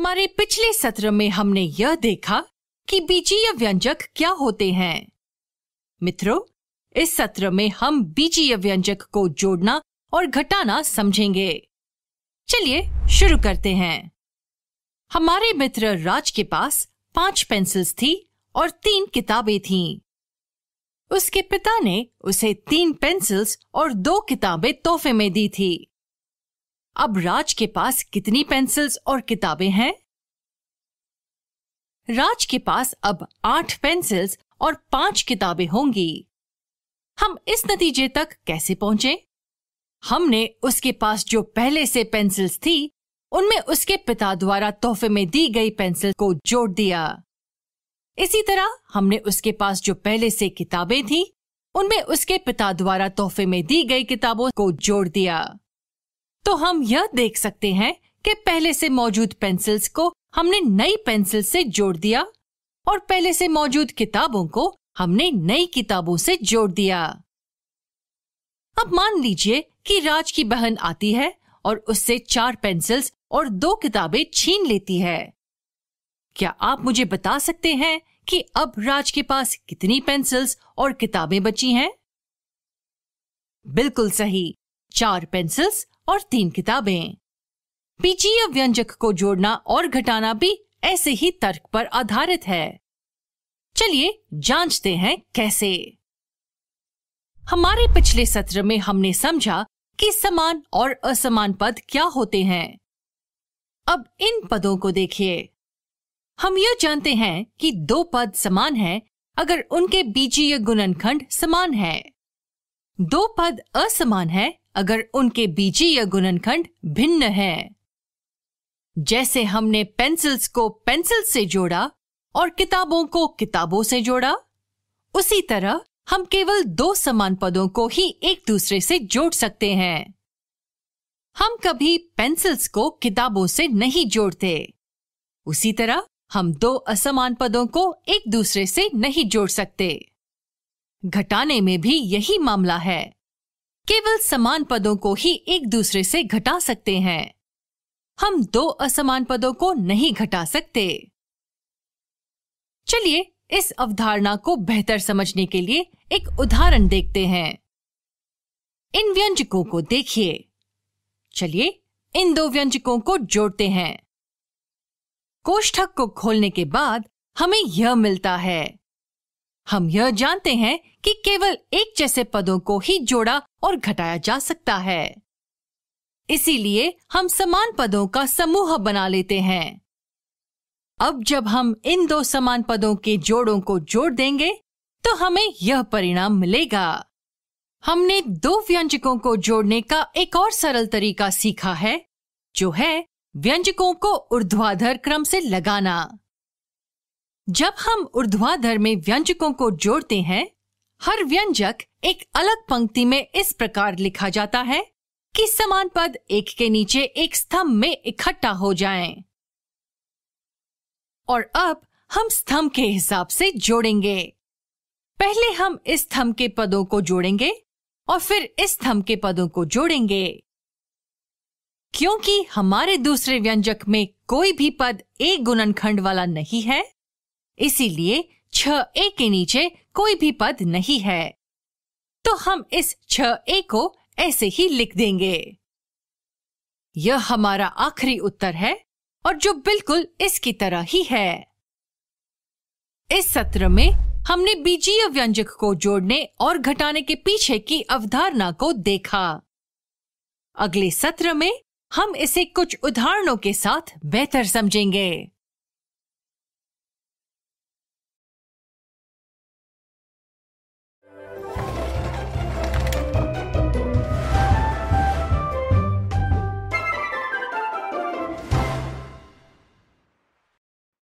हमारे पिछले सत्र में हमने यह देखा कि बीजीय व्यंजक क्या होते हैं मित्रों इस सत्र में हम बीजीय व्यंजक को जोड़ना और घटाना समझेंगे चलिए शुरू करते हैं हमारे मित्र राज के पास पांच पेंसिल्स थी और तीन किताबें थीं। उसके पिता ने उसे तीन पेंसिल्स और दो किताबें तोहफे में दी थी अब राज के पास कितनी पेंसिल्स और किताबें हैं राज के पास अब आठ पेंसिल्स और पांच किताबें होंगी हम इस नतीजे तक कैसे पहुंचे हमने उसके पास जो पहले से पेंसिल्स थी उनमें उसके पिता द्वारा तोहफे में दी गई पेंसिल को जोड़ दिया इसी तरह हमने उसके पास जो पहले से किताबें थी उनमें उसके पिता द्वारा तोहफे में दी गई किताबों को जोड़ दिया तो हम यह देख सकते हैं कि पहले से मौजूद पेंसिल्स को हमने नई पेंसिल से जोड़ दिया और पहले से मौजूद किताबों को हमने नई किताबों से जोड़ दिया अब मान लीजिए कि राज की बहन आती है और उससे चार पेंसिल्स और दो किताबें छीन लेती है क्या आप मुझे बता सकते हैं कि अब राज के पास कितनी पेंसिल्स और किताबें बची हैं? बिल्कुल सही चार पेंसिल्स और तीन किताबें पीचीय व्यंजक को जोड़ना और घटाना भी ऐसे ही तर्क पर आधारित है चलिए जांचते हैं कैसे हमारे पिछले सत्र में हमने समझा कि समान और असमान पद क्या होते हैं अब इन पदों को देखिए हम यह जानते हैं कि दो पद समान हैं अगर उनके बीजीय गुणनखंड समान है दो पद असमान है अगर उनके बीजीय गुणनखंड भिन्न हैं। जैसे हमने पेंसिल्स को पेंसिल से जोड़ा और किताबों को किताबों से जोड़ा उसी तरह हम केवल दो समान पदों को ही एक दूसरे से जोड़ सकते हैं हम कभी पेंसिल्स को किताबों से नहीं जोड़ते उसी तरह हम दो असमान पदों को एक दूसरे से नहीं जोड़ सकते घटाने में भी यही मामला है केवल समान पदों को ही एक दूसरे से घटा सकते हैं हम दो असमान पदों को नहीं घटा सकते चलिए इस अवधारणा को बेहतर समझने के लिए एक उदाहरण देखते हैं इन व्यंजकों को देखिए चलिए इन दो व्यंजकों को जोड़ते हैं कोष्ठक को खोलने के बाद हमें यह मिलता है हम यह जानते हैं कि केवल एक जैसे पदों को ही जोड़ा और घटाया जा सकता है इसीलिए हम समान पदों का समूह बना लेते हैं अब जब हम इन दो समान पदों के जोड़ों को जोड़ देंगे तो हमें यह परिणाम मिलेगा हमने दो व्यंजकों को जोड़ने का एक और सरल तरीका सीखा है जो है व्यंजकों को ऊर्ध्वाधर क्रम से लगाना जब हम ऊर्ध्वाधर में व्यंजकों को जोड़ते हैं हर व्यंजक एक अलग पंक्ति में इस प्रकार लिखा जाता है कि समान पद एक के नीचे एक स्तंभ में इकट्ठा हो जाएं। और अब हम स्तंभ के हिसाब से जोड़ेंगे पहले हम इस स्तंभ के पदों को जोड़ेंगे और फिर इस स्तंभ के पदों को जोड़ेंगे क्योंकि हमारे दूसरे व्यंजक में कोई भी पद एक गुणनखंड वाला नहीं है इसीलिए छ ए के नीचे कोई भी पद नहीं है तो हम इस छ ए को ऐसे ही लिख देंगे यह हमारा आखिरी उत्तर है और जो बिल्कुल इसकी तरह ही है इस सत्र में हमने बीजीय व्यंजक को जोड़ने और घटाने के पीछे की अवधारणा को देखा अगले सत्र में हम इसे कुछ उदाहरणों के साथ बेहतर समझेंगे